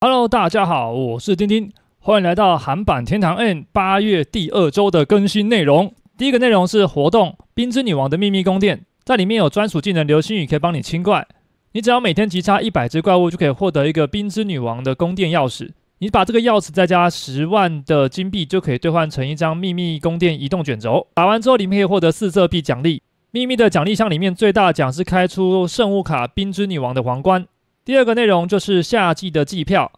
Hello，大家好，我是丁丁，欢迎来到韩版天堂 N 八月第二周的更新内容。第一个内容是活动冰之女王的秘密宫殿，在里面有专属技能流星雨可以帮你清怪。你只要每天击杀一百只怪物，就可以获得一个冰之女王的宫殿钥匙。你把这个钥匙再加十万的金币，就可以兑换成一张秘密宫殿移动卷轴。打完之后，里面可以获得四色币奖励。秘密的奖励箱里面最大奖是开出圣物卡冰之女王的皇冠。第二个内容就是夏季的季票，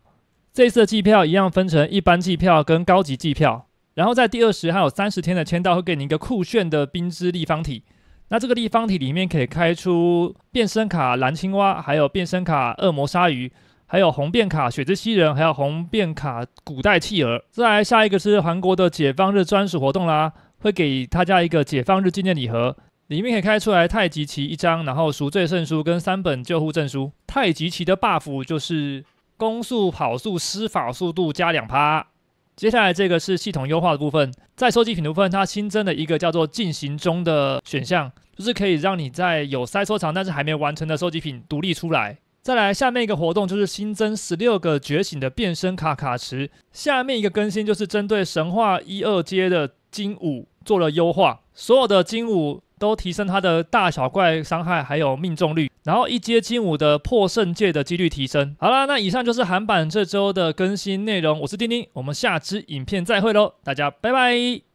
这次的季票一样分成一般季票跟高级季票，然后在第二十还有三十天的签到会给你一个酷炫的冰之立方体，那这个立方体里面可以开出变身卡蓝青蛙，还有变身卡恶魔鲨鱼，还有红变卡雪之西人，还有红变卡古代企鹅。再来下一个是韩国的解放日专属活动啦，会给大家一个解放日纪念礼盒。里面可以开出来太极旗一张，然后赎罪圣书跟三本救护证书。太极旗的 buff 就是攻速、跑速、施法速度加两趴。接下来这个是系统优化的部分，在收集品的部分，它新增了一个叫做“进行中”的选项，就是可以让你在有塞收藏但是还没完成的收集品独立出来。再来下面一个活动就是新增十六个觉醒的变身卡卡池。下面一个更新就是针对神话一二阶的精武做了优化，所有的精武。都提升它的大小怪伤害，还有命中率，然后一阶金武的破圣戒的几率提升。好啦，那以上就是韩版这周的更新内容，我是丁丁，我们下支影片再会喽，大家拜拜。